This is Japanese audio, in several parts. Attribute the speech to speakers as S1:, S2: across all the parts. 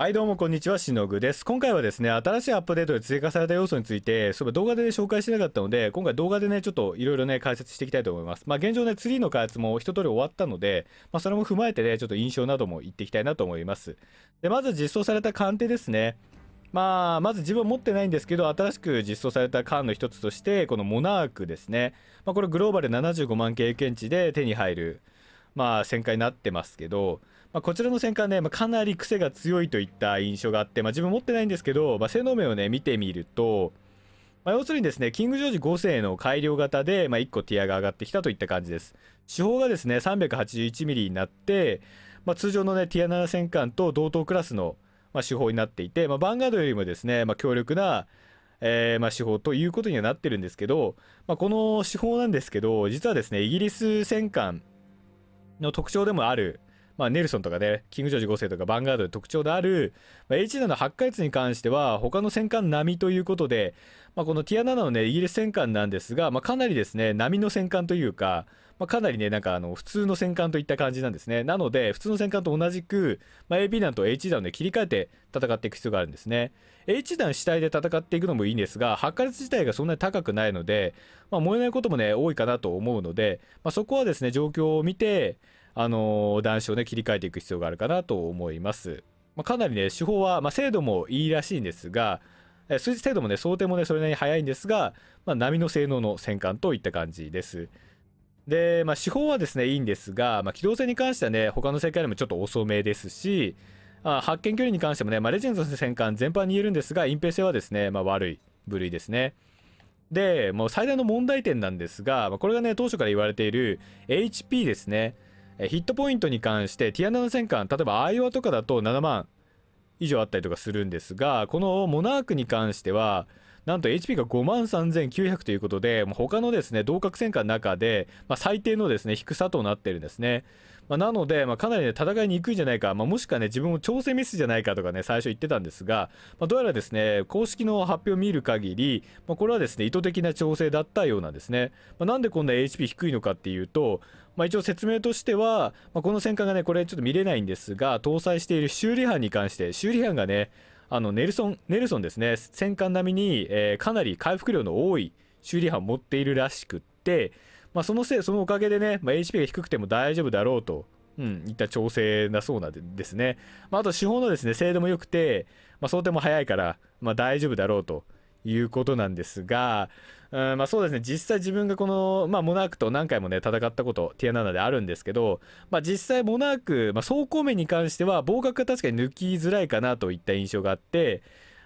S1: はいどうもこんにちはしのぐです今回はですね新しいアップデートで追加された要素についてそういえば動画で、ね、紹介してなかったので今回動画でねちょっといろいろね解説していきたいと思いますまあ現状ねツリーの開発も一通り終わったのでまあそれも踏まえてねちょっと印象なども言っていきたいなと思いますでまず実装された鑑定ですねまあ、まず自分は持ってないんですけど、新しく実装された缶の一つとして、このモナークですね。まあ、これグローバル75万経験値で手に入る、まあ、旋回になってますけど、まあ、こちらの戦艦ね、まあ、かなり癖が強いといった印象があって、まあ、自分持ってないんですけど、まあ、性能面をね見てみると、まあ、要するにですねキングジョージ5世の改良型で、まあ、1個ティアが上がってきたといった感じです手法がですね 381mm になって、まあ、通常のねティア7戦艦と同等クラスの、まあ、手法になっていて、まあ、バンガードよりもですね、まあ、強力なえー、まあ、手法ということにはなってるんですけど、まあ、この手法なんですけど実はですねイギリス戦艦の特徴でもあるまあ、ネルソンとかね、キング・ジョージ5世とかバンガードで特徴である、まあ、H7 の発火率に関しては、他の戦艦並みということで、まあ、このティア7のね、イギリス戦艦なんですが、まあ、かなりですね、波の戦艦というか、まあ、かなりね、なんかあの、普通の戦艦といった感じなんですね。なので、普通の戦艦と同じく、まあ、a b 弾と H 弾をね、切り替えて戦っていく必要があるんですね。H 弾主体で戦っていくのもいいんですが、発火率自体がそんなに高くないので、まあ、燃えないこともね、多いかなと思うので、まあ、そこはですね、状況を見て、あの談笑をね切り替えていく必要があるかなと思います。まあ、かなりね手法は、まあ、精度もいいらしいんですが数字精度もね想定もねそれなりに早いんですが、まあ、波の性能の戦艦といった感じです。で、まあ、手法はですねいいんですが、まあ、機動性に関してはね他の世界よりもちょっと遅めですし、まあ、発見距離に関してもね、まあ、レジェンドの戦艦全般に言えるんですが隠蔽性はですね、まあ、悪い部類ですね。でもう最大の問題点なんですが、まあ、これがね当初から言われている HP ですね。えヒットポイントに関してティア7の戦艦。例えばアイオワとかだと7万以上あったりとかするんですがこのモナークに関してはなんと HP が5万3900ということで、もう他のですね、同格戦艦の中で、まあ、最低のですね、低さとなってるんですね。まあ、なので、まあ、かなり、ね、戦いにくいんじゃないか、まあ、もしくはね、自分も調整ミスじゃないかとかね、最初言ってたんですが、まどうやらですね、公式の発表を見る限り、まこれはですね、意図的な調整だったようなんですね。まなんでこんな HP 低いのかっていうと、まあ、一応説明としては、まこの戦艦がね、これちょっと見れないんですが、搭載している修理班に関して、修理班がね、あのネルソン、ネルソンですね、戦艦並みに、えー、かなり回復量の多い修理班を持っているらしくって、まあ、そのせい、そのおかげでね、まあ、HP が低くても大丈夫だろうと、うん、いった調整だそうなんですね。まあ、あと、手法のですね、精度も良くて、まあ、想定も早いから、まあ、大丈夫だろうということなんですが、うんまあ、そうですね実際自分がこの、まあ、モナークと何回もね戦ったことティアナナであるんですけど、まあ、実際モナーク、まあ、走行面に関しては防角が確かに抜きづらいかなといった印象があって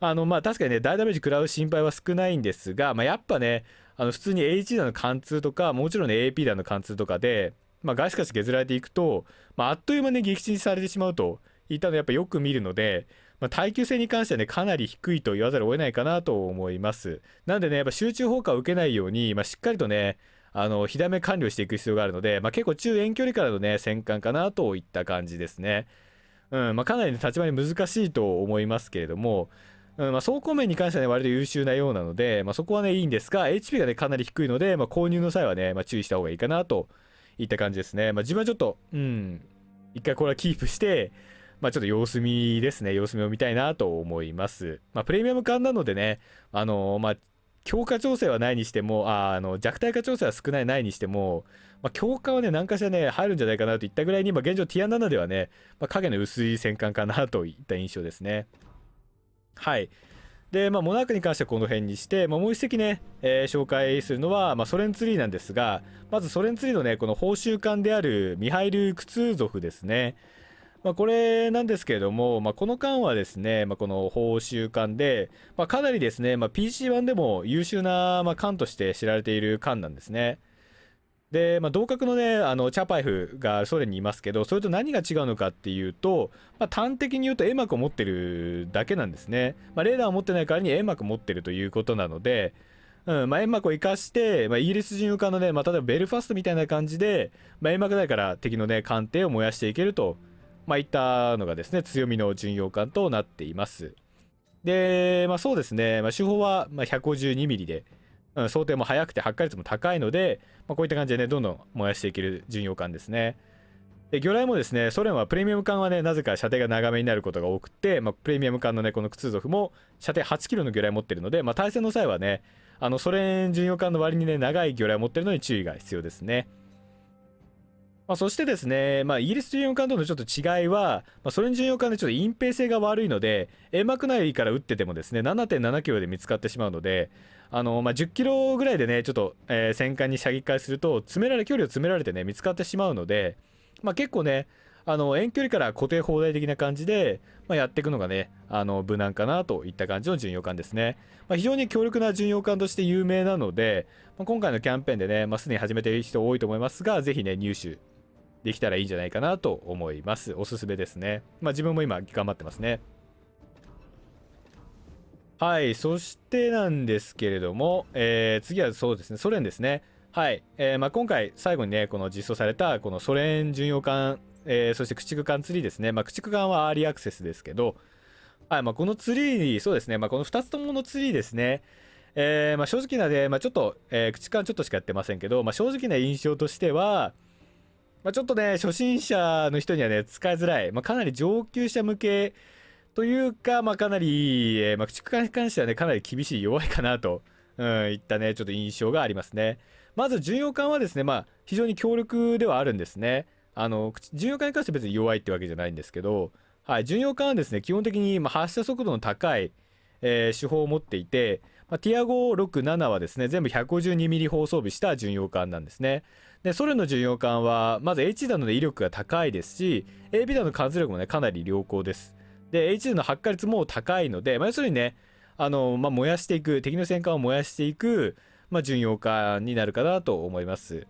S1: あのまあ確かにね大ダメージ食らう心配は少ないんですが、まあ、やっぱねあの普通に h g 弾の貫通とかもちろん AP 弾の貫通とかで、まあ、ガシガシ削られていくと、まあ、あっという間に撃沈されてしまうといったのやっぱよく見るので、まあ、耐久性に関してはねかなり低いと言わざるを得ないかなと思いますなんでねやっぱ集中砲火を受けないように、まあ、しっかりとねあの火だめ管理をしていく必要があるので、まあ、結構中遠距離からのね戦艦かなといった感じですねうんまあ、かなり、ね、立場に難しいと思いますけれども、うんまあ、走行面に関しては、ね、割と優秀なようなので、まあ、そこはねいいんですが HP がねかなり低いので、まあ、購入の際はね、まあ、注意した方がいいかなといった感じですね、まあ、自分はちょっとうん一回これはキープしてまあちょっと様子見ですね様子見を見たいなと思いますまあプレミアム缶なのでねあのー、まあ強化調整はないにしてもああの弱体化調整は少ないないにしても、まあ、強化はね何かしらね入るんじゃないかなといったぐらいに、まあ、現状ティア7ではね、まあ、影の薄い戦艦かなといった印象ですねはいでまあモナークに関してはこの辺にして、まあ、もう一隻ね、えー、紹介するのは、まあ、ソ連ツリーなんですがまずソ連ツリーのねこの報酬艦であるミハイル・クツーゾフですねまあ、これなんですけれども、まあ、この間はですね、まあ、この報酬艦で、まかなりですね、ま PC 版でも優秀な、ま艦として知られている艦なんですね。で、まあ、同格のねあのチャパエフがソ連にいますけどそれと何が違うのかっていうと、まあ、端的に言うとマクを持ってるだけなんですね、まあ、レーダーを持ってない代わりに煙幕を持ってるということなので、うんまあ、を生かして、まあ、イギリス人化のね、まあ、例えばベルファストみたいな感じで、まあ、煙だから敵のね艦艇を燃やしていけると、まあ、いったのがですね強みの巡洋艦となっていますで、まあ、そうですね、まあ、手法は1 5 2ミリでうん、想定も早くて発火率も高いので、まあ、こういった感じでねどんどん燃やしていける巡洋艦ですねで魚雷もですねソ連はプレミアム艦はねなぜか射程が長めになることが多くて、まあ、プレミアム艦のねこのクツーゾフも射程8キロの魚雷持ってるので、まあ、対戦の際はねあのソ連巡洋艦の割にね長い魚雷を持ってるのに注意が必要ですねまあ、そしてですね、まあ、イギリス巡洋艦とのちょっと違いは、まあ、ソ連巡洋艦でちょっと隠蔽性が悪いので、煙幕内から撃っててもですね、7.7キロで見つかってしまうので、あの、まあ、10キロぐらいでねちょっと、えー、戦艦に射撃回すると詰められ距離を詰められてね見つかってしまうので、まあ、結構ねあの遠距離から固定放題的な感じで、まあ、やっていくのがねあの無難かなといった感じの巡洋艦ですね、まあ、非常に強力な巡洋艦として有名なので、まあ、今回のキャンペーンでね、まあ、すでに始めている人多いと思いますがぜひね入手できたらいいんじゃないかなと思いますおすすめですねまあ自分も今頑張ってますねはい、そしてなんですけれども、えー、次はそうですね、ソ連ですね。はい、えー、まあ、今回最後にね、この実装されたこのソ連巡洋艦、えー、そして駆逐艦ツリーですね。まあ、駆逐艦はアーリーアクセスですけど、はい、まあ、このツリー、そうですね、まこの2つとものツリーですね。えま正直なで、まちょっと、え駆逐艦ちょっとしかやってませんけど、ま正直な印象としては、まちょっとね、初心者の人にはね、使いづらい、まかなり上級者向け、というか、まあ、かなり、えー、まあ、駆逐艦に関してはね、かなり厳しい、弱いかなと、うん、いったね、ちょっと印象がありますね。まず、巡洋艦はですね、まあ、非常に強力ではあるんですね。あの、巡洋艦に関しては別に弱いってわけじゃないんですけど、はい、巡洋艦はですね、基本的に、ま発射速度の高い、えー、手法を持っていて、まあ、ティアゴ67はですね、全部 152mm 放送日した巡洋艦なんですね。で、ソ連の巡洋艦は、まず H 弾の威力が高いですし、AB 弾の通力もね、かなり良好です。で H2 の発火率も高いので、まあ、要するにねあの、まあ、燃やしていく敵の戦艦を燃やしていく、まあ、巡洋艦になるかなと思います、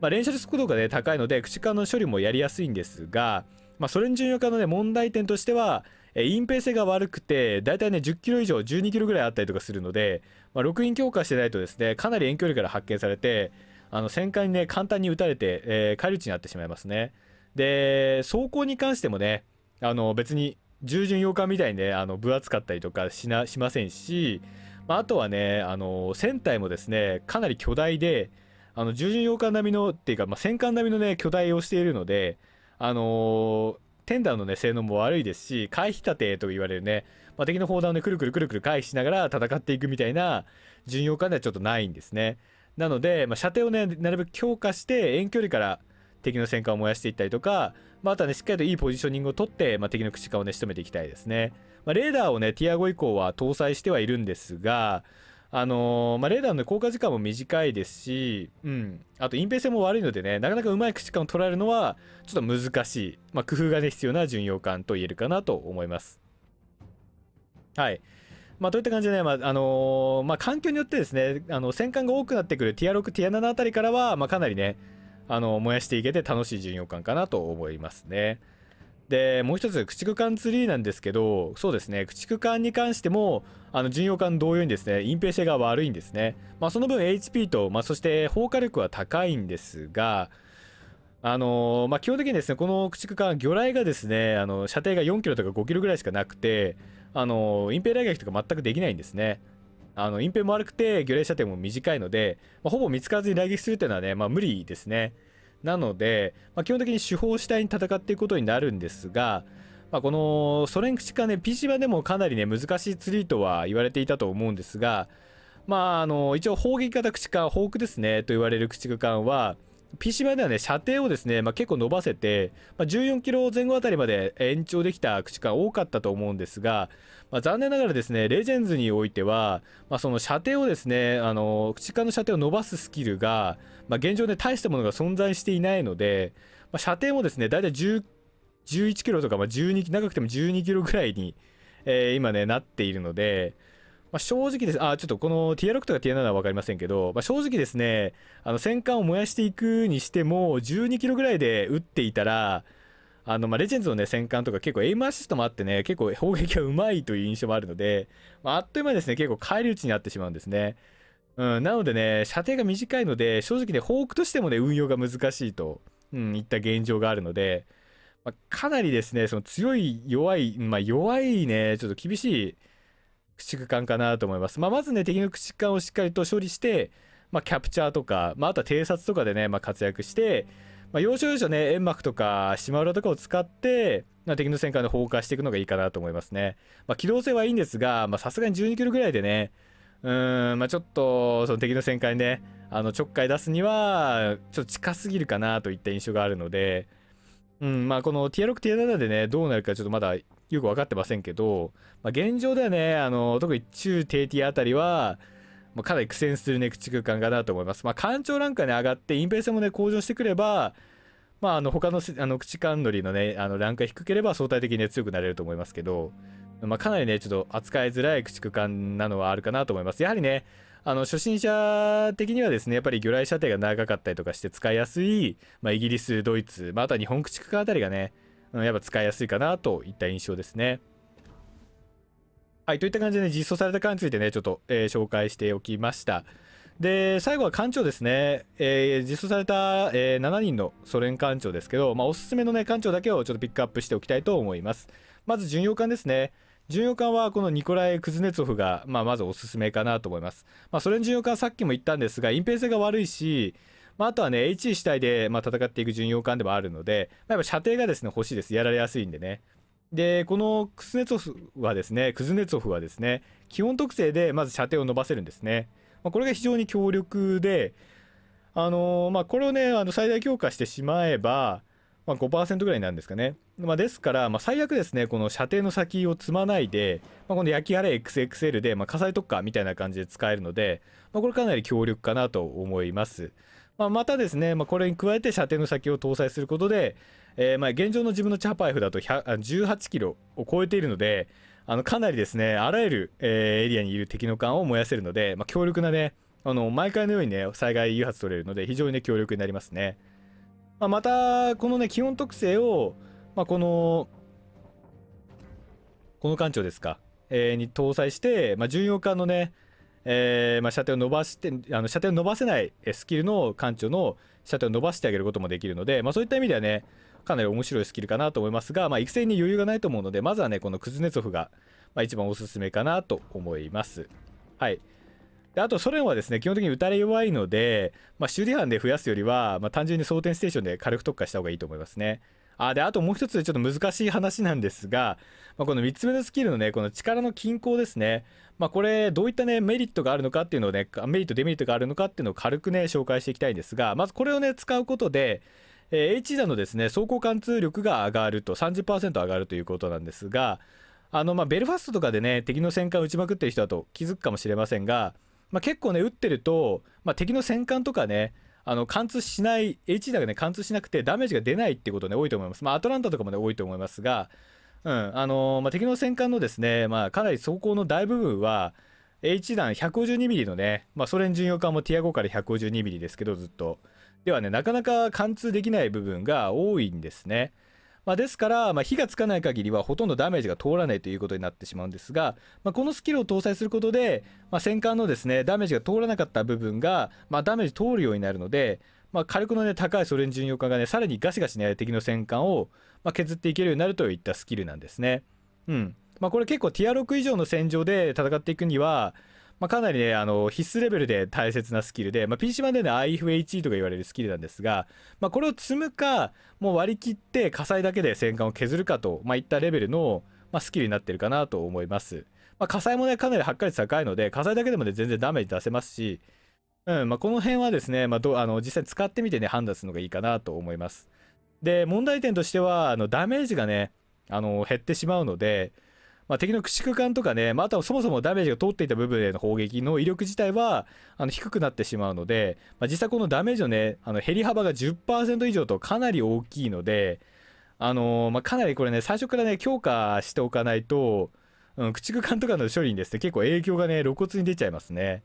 S1: まあ、連射速度がね高いので駆逐艦の処理もやりやすいんですが、まあ、ソ連巡洋艦のね問題点としては隠蔽性が悪くてだいたいね10キロ以上12キロぐらいあったりとかするので、まあ、6人強化してないとですねかなり遠距離から発見されてあの戦艦にね簡単に撃たれて、えー、返り討ちになってしまいますねで走行に関してもねあの別に従順洋艦みたいにねあの分厚かったりとかしなしませんし、まあ、あとはねあの船体もですねかなり巨大であの従順洋日並みのっていうか、まあ、戦艦並みのね巨大をしているのであのテンダーのね性能も悪いですし回避盾と言われるね、まあ、敵の砲弾をねくるくるくるくる回避しながら戦っていくみたいな巡洋艦ではちょっとないんですねなので、まあ、射程をねなるべく強化して遠距離から敵の戦艦を燃やしていったりとか、まあ、あとはね、しっかりといいポジショニングを取って、まあ、敵の駆逐艦をね、仕留めていきたいですね。まあ、レーダーをね、ティア5以降は搭載してはいるんですが、あのー、まあ、レーダーの効果時間も短いですし、うん、あと隠蔽性も悪いのでね、なかなかうまい駆逐艦を捉えるのは、ちょっと難しい、まあ、工夫がね、必要な巡洋艦と言えるかなと思います。はい。まあ、といった感じでね、まあ、あのー、まあ、環境によってですね、あの、戦艦が多くなってくるティア6、ティア7あたりからは、まあ、かなりね、あの燃やしていけて楽しい巡洋艦かなと思いますね。でもう一つ駆逐艦ツリーなんですけどそうですね駆逐艦に関してもあの巡洋艦同様にですね隠蔽性が悪いんですね、まあ、その分 HP と、まあ、そして放火力は高いんですがあのー、まあ、基本的にですねこの駆逐艦魚雷がですねあの射程が4キロとか5キロぐらいしかなくてあのー、隠蔽雷撃とか全くできないんですねあの、隠蔽も悪くて、魚雷射程も短いので、まあ、ほぼ見つからずに来撃するというのはね、まあ、無理ですね。なので、まあ、基本的に手法主体に戦っていくことになるんですが、まあ、このソ連駆逐艦ね、PC 版でもかなりね、難しい釣りとは言われていたと思うんですが、まあ、あの、一応砲撃型駆逐艦、砲クですね、と言われる駆逐艦は、PC 版ではね、射程をですね、まあ、結構伸ばせて、まあ、14キロ前後あたりまで延長できた駆逐艦多かったと思うんですが、まあ、残念ながらですね、レジェンズにおいては、まあ、その射程をですね、あの駆逐艦の射程を伸ばすスキルが、ま現状で大したものが存在していないので、ま射程もですね、だいたい11キロとか、ま12長くても12キロぐらいに、えー、今ね、なっているので、まあ、正直です、あ、ちょっとこの TR6 とか TR7 は分かりませんけど、まあ、正直ですね、あの戦艦を燃やしていくにしても、12キロぐらいで撃っていたら、あの、まあ、レジェンズのね、戦艦とか結構エイムアシストもあってね、結構砲撃がうまいという印象もあるので、まあ、あっという間にですね、結構返り討ちになってしまうんですね。うん、なのでね、射程が短いので、正直ね、フォークとしてもね、運用が難しいと、うん、いった現状があるので、まあ、かなりですね、その強い、弱い、まあ、弱いね、ちょっと厳しい、駆逐艦かなと思います。まあ、まずね、敵の駆逐艦をしっかりと処理して、まあ、キャプチャーとか、まあ、あとは偵察とかでね、まあ、活躍して、まあ、要所要所ね、煙幕とか島浦とかを使って、まあ、敵の戦艦で放火していくのがいいかなと思いますね。まあ、機動性はいいんですが、さすがに12キロぐらいでね、うーん、まあ、ちょっと、その敵の戦艦にね、あのちょっかい出すには、ちょっと近すぎるかなといった印象があるので、うん、まあ、この T6、T7 でね、どうなるかちょっとまだよく分かってませんけど、まあ、現状ではね、あの、特に中低ティあたりは、まあ、かなり苦戦するね、駆逐艦かなと思います。まあ、艦長ランクがね、上がって、隠蔽性もね、向上してくれば、まあ、あの、他の、あの、駆逐艦乗りのね、あの、ランクが低ければ相対的に、ね、強くなれると思いますけど、まあ、かなりね、ちょっと扱いづらい駆逐艦なのはあるかなと思います。やはりね、あの、初心者的にはですね、やっぱり魚雷射程が長かったりとかして使いやすい、まあ、イギリス、ドイツ、まあ、あとは日本駆逐艦あたりがね、やっぱ使いやすいかなといった印象ですね。はい、といった感じで、ね、実装された感についてね、ちょっと、えー、紹介しておきました。で、最後は艦長ですね。えー、実装された、えー、7人のソ連艦長ですけど、まあ、おすすめのね、艦長だけをちょっとピックアップしておきたいと思います。まず巡洋艦ですね。巡洋艦はこのニコライ・クズネツォフが、まあ、まずおすすめかなと思います。まあ、ソ連巡洋艦さっきも言ったんですが、隠蔽性が悪いし、まあ、あとはね H 主体で、まあ、戦っていく巡洋艦でもあるので、まあ、やっぱ射程がですね欲しいですやられやすいんでねでこのクズネツォフはですねクズネツォフはですね基本特性でまず射程を伸ばせるんですね、まあ、これが非常に強力であのー、まあ、これをねあの最大強化してしまえば、まあ、5%ぐらいになるんですかね、まあ、ですから、ま最悪ですねこの射程の先を積まないで、まこの焼き払い XXL で、ま火災特化みたいな感じで使えるので、まこれかなり強力かなと思います。まあ、またですね、まあ、これに加えて射程の先を搭載することで、えー、まあ現状の自分のチャーパイフだと18キロを超えているのであのかなりですねあらゆる、えー、エリアにいる敵の艦を燃やせるので、まあ、強力なねあの毎回のようにね災害誘発取れるので非常にね強力になりますね、まあ、またこのね基本特性を、まあ、このこの艦長ですか、えー、に搭載して、まあ、巡洋艦のねえー、まあ、射程を伸ばしてあの射程を伸ばせないスキルの艦長の射程を伸ばしてあげることもできるので、まあ、そういった意味ではねかなり面白いスキルかなと思いますが、まあ、育成に余裕がないと思うのでまずはねこのクズネツォフが、まあ、一番おすすめかなと思います。はいであとソ連はですね基本的に打たれ弱いので、まあ、修理班で増やすよりは、ま単純に装填ステーションで軽く特化した方がいいと思いますね。あであともう一つちょっと難しい話なんですが、まあ、この3つ目のスキルのねこの力の均衡ですね、まあ、これどういったねメリットがあるのかっていうのをねメリットデメリットがあるのかっていうのを軽くね紹介していきたいんですがまずこれをね使うことで、えー、H 座のですね走行貫通力が上がると30%上がるということなんですがあのまあベルファストとかでね敵の戦艦撃打ちまくってる人だと気づくかもしれませんが、まあ、結構ね打ってると、まあ、敵の戦艦とかねあの貫通しない HD だがね貫通しなくてダメージが出ないってことね多いと思いますまあアトランタとかもね多いと思いますがうんあのー、まあ、敵の戦艦のですね、まあ、かなり走行の大部分は H 弾 152mm のね、まあ、ソ連巡洋艦もティア5から 152mm ですけどずっとではねなかなか貫通できない部分が多いんですね。まあ、ですから、まあ、火がつかない限りはほとんどダメージが通らないということになってしまうんですが、まあ、このスキルを搭載することで、まあ、戦艦のですねダメージが通らなかった部分が、まあ、ダメージ通るようになるので、まあ、火力の、ね、高いソ連巡洋艦がねさらにガシガシね敵の戦艦を、まあ、削っていけるようになるといったスキルなんですね。うんまあ、これ結構ティア6以上の戦場で戦っていくには、まあ、かなりねあの必須レベルで大切なスキルで、まあ、PC 版でね IFHE とか言われるスキルなんですが、まあ、これを積むかもう割り切って火災だけで戦艦を削るかと、まあ、いったレベルの、まあ、スキルになってるかなと思います、まあ、火災もねかなり発火率高いので火災だけでもね全然ダメージ出せますしうんまあ、この辺はですね、まあ、どあの実際使ってみてね判断するのがいいかなと思います。で問題点としてはあのダメージがねあの減ってしまうので、まあ、敵の駆逐艦とかね、まあ、あとはそもそもダメージが通っていた部分への砲撃の威力自体はあの低くなってしまうので、まあ、実際このダメージのねあの減り幅が10%以上とかなり大きいので、あのー、まあ、かなりこれね最初からね強化しておかないと、うん、駆逐艦とかの処理にですね結構影響がね露骨に出ちゃいますね。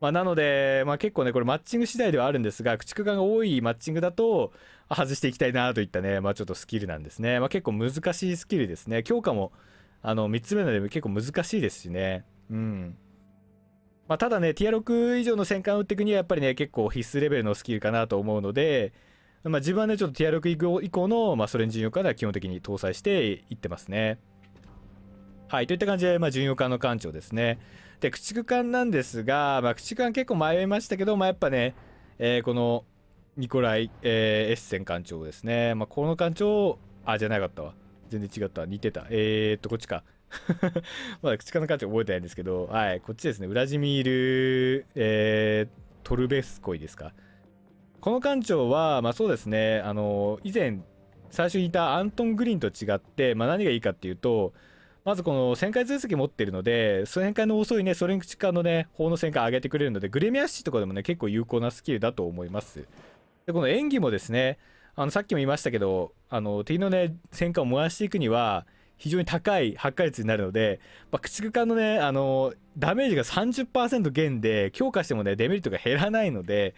S1: まあ、なので、まあ、結構ね、これマッチング次第ではあるんですが、駆逐艦が多いマッチングだと、外していきたいなといったね、まあ、ちょっとスキルなんですね。まあ、結構難しいスキルですね。強化もあの3つ目のでも結構難しいですしねうんまあ、ただね、ティア6以上の戦艦打っていくには、やっぱりね、結構必須レベルのスキルかなと思うので、まあ、自分はね、ちょっとティア6以降の、まあ、ソ連巡洋艦では基本的に搭載していってますね。はい、といった感じで、まあ、巡洋艦の艦長ですね。で、駆逐艦なんですが、まあ、駆逐艦結構迷いましたけど、まあ、やっぱね、えー、このニコライ、えー、エッセン艦長ですね。まあ、この艦長、あ、じゃなかったわ。全然違った。似てた。えー、っと、こっちか。まだ口かの価値覚えてないんですけど、はい、こっちですね。ウラジミール、えー、トルベスコイですか。この艦長は、まあそうですね、あの、以前、最初にいたアントン・グリーンと違って、まあ何がいいかっていうと、まずこの旋回追跡持ってるので、旋回の遅いね、ソ連駆逐艦のね、砲の旋回上げてくれるので、グレミアッシーとかでもね、結構有効なスキルだと思います。で、この演技もですね、あのさっきも言いましたけどあの敵のね戦艦を燃やしていくには非常に高い発火率になるので、まあ、駆逐艦のねあのダメージが30%減で強化してもねデメリットが減らないので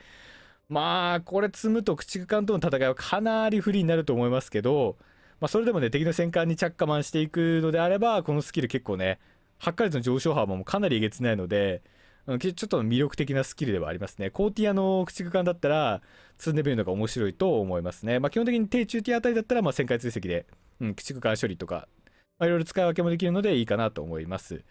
S1: まあこれ積むと駆逐艦との戦いはかなり不利になると思いますけど、まあ、それでもね敵の戦艦に着火マンしていくのであればこのスキル結構ね発火率の上昇幅もかなりえげつないのでうん、ちょっと魅力的なスキルではありますね。コーティアの駆逐艦だったら積んでみるのが面白いと思いますね。まあ、基本的に低中ティアあたりだったら、まあ、旋回追跡で、うん、駆逐艦処理とか、まあ、いろいろ使い分けもできるのでいいかなと思います。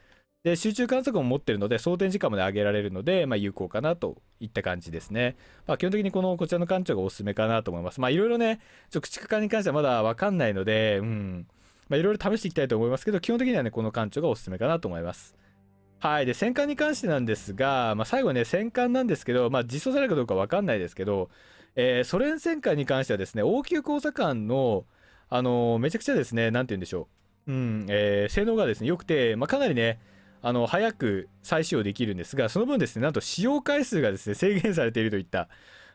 S1: で、集中観測も持ってるので、装填時間まで上げられるので、まあ、有効かなといった感じですね。まあ、基本的にこのこちらの艦長がおすすめかなと思います。まあ、いろいろね、ちょ駆逐艦に関してはまだわかんないので、うん、まあ、いろいろ試していきたいと思いますけど、基本的にはね、この艦長がおすすめかなと思います。はい。で、戦艦に関してなんですが、まあ、最後ね、戦艦なんですけど、まあ、実装されるかどうかわかんないですけど、えー、ソ連戦艦に関してはですね、応急交差艦の、あのー、めちゃくちゃですね、なんて言うんでしょう。うん、えー、性能がですね、良くて、まあ、かなりね、あの、早く再使用できるんですが、その分ですね、なんと使用回数がですね、制限されているといった、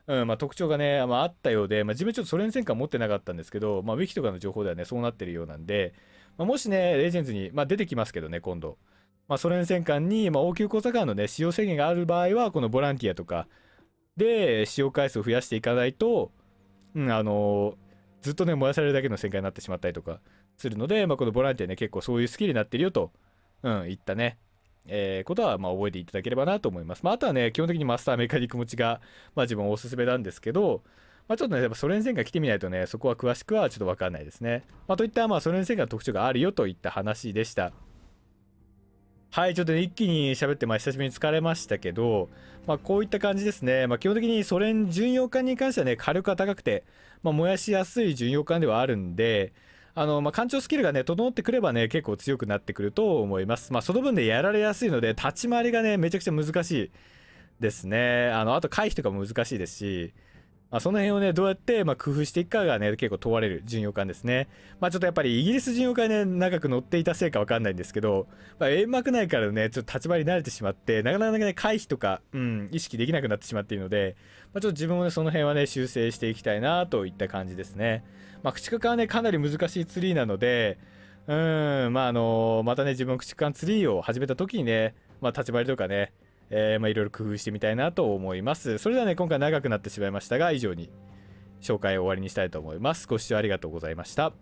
S1: うん、まあ、特徴がね、まあ、あったようで、まあ、自分ちょっとソ連戦艦持ってなかったんですけど、まあ、ウィキとかの情報ではね、そうなってるようなんで、まあ、もしね、レジェンズに、まあ、出てきますけどね、今度。まあ、ソ連戦艦に、まあ、応急交差坂のね使用制限がある場合はこのボランティアとかで使用回数を増やしていかないと、うん、あのー、ずっとね燃やされるだけの戦艦になってしまったりとかするので、まあ、このボランティアね結構そういうスキルになってるよと、うん、言ったねえー、ことはま覚えていただければなと思います。まあ、あとはね、基本的にマスターメカニック持ちが、まあ、自分おすすめなんですけど、まあ、ちょっとね、やっぱソ連戦艦来てみないとね、そこは詳しくはちょっとわかんないですね。まあ、といった、まあ、ソ連戦艦の特徴があるよといった話でした。はい、ちょっと、ね、一気に喋って、まあ、久しぶりに疲れましたけど、まあ、こういった感じですね。まあ、基本的にソ連巡洋艦に関してはね、火力は高くて、まあ、燃やしやすい巡洋艦ではあるんで、あの、まあ、艦長スキルがね、整ってくればね、結構強くなってくると思います。まあ、その分でやられやすいので、立ち回りがね、めちゃくちゃ難しいですね。あの、あと回避とかも難しいですし、まあ、その辺をね、どうやって、ま工夫していくかがね、結構問われる巡洋艦ですね。まあ、ちょっとやっぱりイギリス巡洋艦ね、長く乗っていたせいかわかんないんですけど、まあ、煙幕内からね、ちょっと立ち回り慣れてしまって、なかなかね、回避とか、うん、意識できなくなってしまっているので、まあ、ちょっと自分もね、その辺はね、修正していきたいなといった感じですね。まあ、駆逐艦はね、かなり難しいツリーなので、うん、まあ、あのまたね、自分駆逐艦ツリーを始めた時にね、まあ、立ち張りとかね、えー、まあいろいろ工夫してみたいなと思います。それではね、今回長くなってしまいましたが、以上に紹介を終わりにしたいと思います。ご視聴ありがとうございました。